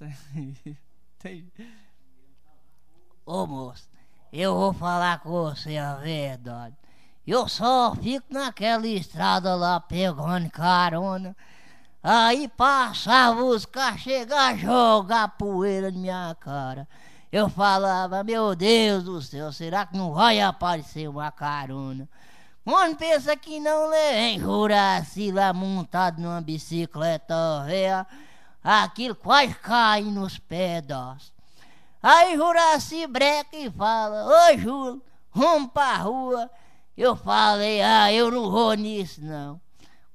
Tem... Ô moço, eu vou falar com você a verdade. Eu só fico naquela estrada lá pegando carona. Aí passava os caras, chegando a jogar poeira na minha cara. Eu falava, meu Deus do céu, será que não vai aparecer uma carona? Quando pensa que não levei né, Juraci lá montado numa bicicleta velha aquilo quase cai nos pedaços. Aí Juraci breca e fala, ô Júlio, vamos pra rua. Eu falei, ah, eu não vou nisso não.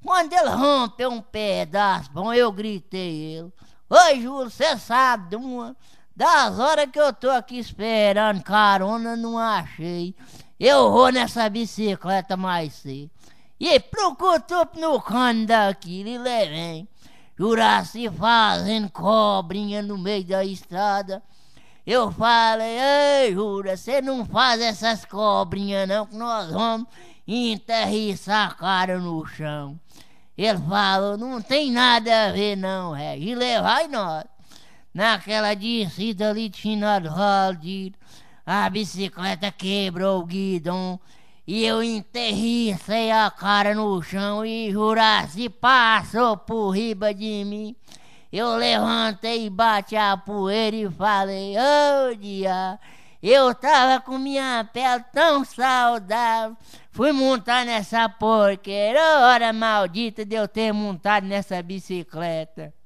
Quando ele rompeu um pedaço, bom, eu gritei ele, ô Júlio, você sabe de uma, das horas que eu tô aqui esperando carona, não achei. Eu vou nessa bicicleta mais cedo. E procura cutupo no cano daquilo e levei. Juraci fazendo cobrinha no meio da estrada. Eu falei, ei, Jura, você não faz essas cobrinhas não, que nós vamos enterriçar a cara no chão. Ele falou, não tem nada a ver não, é, e levar nós. Naquela descida ali de Chinado a bicicleta quebrou o guidão e eu enterricei a cara no chão e Juraci passou por riba de mim. Eu levantei, bati a poeira e falei, ô oh, dia, eu tava com minha pele tão saudável. Fui montar nessa porqueira, hora maldita de eu ter montado nessa bicicleta.